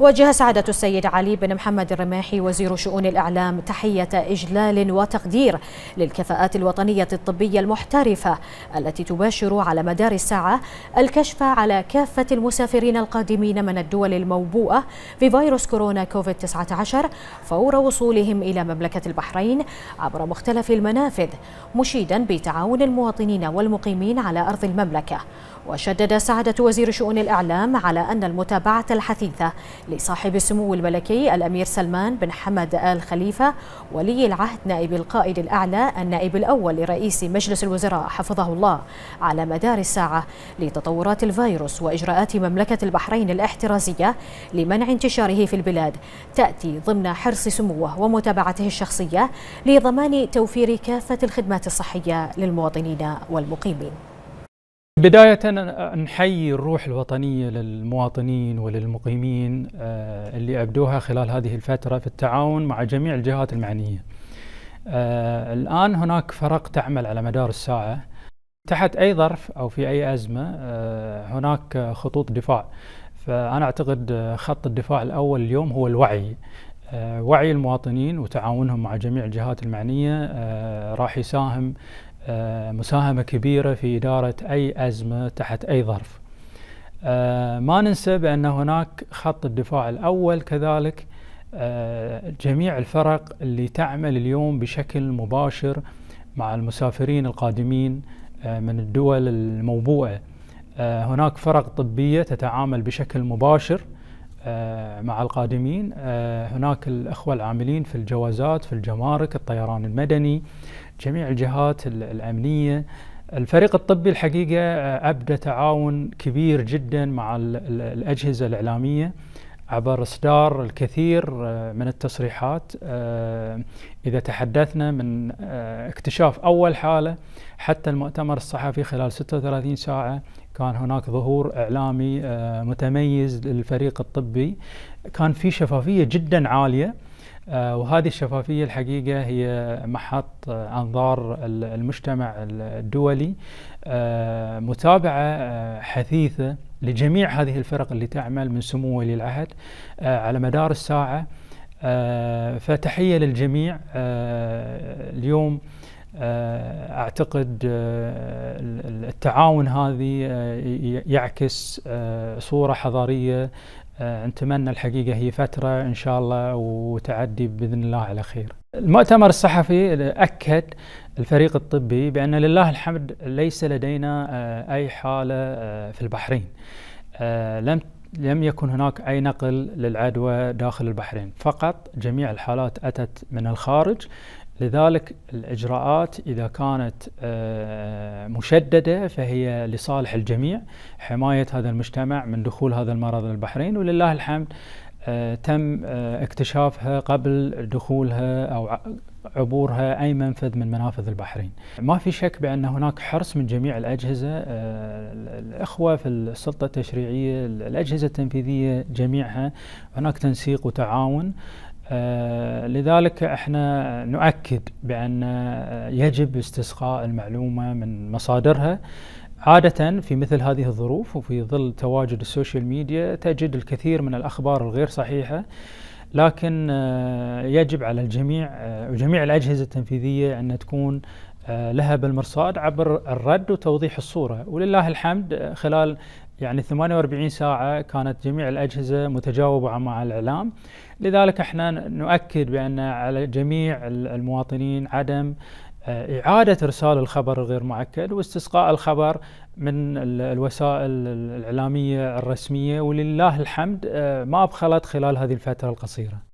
وجه سعادة السيد علي بن محمد الرماحي وزير شؤون الإعلام تحية إجلال وتقدير للكفاءات الوطنية الطبية المحترفة التي تباشر على مدار الساعة الكشف على كافة المسافرين القادمين من الدول الموبوءة بفيروس كورونا كوفيد 19 فور وصولهم إلى مملكة البحرين عبر مختلف المنافذ مشيدا بتعاون المواطنين والمقيمين على أرض المملكة وشدد سعادة وزير شؤون الإعلام على أن المتابعة الحثيثة لصاحب السمو الملكي الأمير سلمان بن حمد آل خليفة ولي العهد نائب القائد الأعلى النائب الأول لرئيس مجلس الوزراء حفظه الله على مدار الساعة لتطورات الفيروس وإجراءات مملكة البحرين الاحترازية لمنع انتشاره في البلاد تأتي ضمن حرص سموه ومتابعته الشخصية لضمان توفير كافة الخدمات الصحية للمواطنين والمقيمين بداية نحيي الروح الوطنية للمواطنين وللمقيمين آه، اللي أبدوها خلال هذه الفترة في التعاون مع جميع الجهات المعنية آه، الآن هناك فرق تعمل على مدار الساعة تحت أي ظرف أو في أي أزمة آه، هناك خطوط دفاع فأنا أعتقد خط الدفاع الأول اليوم هو الوعي وعي المواطنين وتعاونهم مع جميع الجهات المعنية راح يساهم آه، مساهمة كبيرة في إدارة أي أزمة تحت أي ظرف آه، ما ننسى بأن هناك خط الدفاع الأول كذلك آه، جميع الفرق اللي تعمل اليوم بشكل مباشر مع المسافرين القادمين من الدول الموبوءة هناك فرق طبية تتعامل بشكل مباشر آه، مع القادمين آه، هناك الأخوة العاملين في الجوازات في الجمارك الطيران المدني جميع الجهات الأمنية الفريق الطبي الحقيقة آه، أبدى تعاون كبير جدا مع الأجهزة الإعلامية عبر إصدار الكثير آه، من التصريحات آه، إذا تحدثنا من آه، اكتشاف أول حالة حتى المؤتمر الصحفي خلال 36 ساعة كان هناك ظهور إعلامي متميز للفريق الطبي كان في شفافية جدا عالية وهذه الشفافية الحقيقة هي محط أنظار المجتمع الدولي متابعة حثيثة لجميع هذه الفرق اللي تعمل من سمو ولي العهد آه، على مدار الساعة آه، فتحية للجميع آه، اليوم اعتقد التعاون هذه يعكس صوره حضاريه نتمنى الحقيقه هي فتره ان شاء الله وتعدي باذن الله على خير المؤتمر الصحفي أكد الفريق الطبي بأن لله الحمد ليس لدينا آه، أي حالة آه، في البحرين آه، لم لم يكن هناك أي نقل للعدوى داخل البحرين فقط جميع الحالات أتت من الخارج لذلك الإجراءات إذا كانت مشددة فهي لصالح الجميع حماية هذا المجتمع من دخول هذا المرض للبحرين ولله الحمد آه، تم آه، اكتشافها قبل دخولها او عبورها اي منفذ من منافذ البحرين. ما في شك بان هناك حرص من جميع الاجهزه آه، الاخوه في السلطه التشريعيه، الاجهزه التنفيذيه جميعها، هناك تنسيق وتعاون. لذلك احنا نؤكد بان يجب استسقاء المعلومه من مصادرها عادة في مثل هذه الظروف وفي ظل تواجد السوشيال ميديا تجد الكثير من الأخبار الغير صحيحة لكن آه، يجب على الجميع وجميع آه، الأجهزة التنفيذية أن تكون آه، لها بالمرصاد عبر الرد وتوضيح الصورة ولله الحمد خلال يعني 48 ساعة كانت جميع الأجهزة متجاوبة مع الإعلام لذلك احنا نؤكد بأن على جميع المواطنين عدم آه، إعادة إرسال الخبر الغير مؤكد واستسقاء الخبر من الوسائل الإعلامية الرسمية ولله الحمد آه، ما أبخلت خلال هذه الفترة القصيرة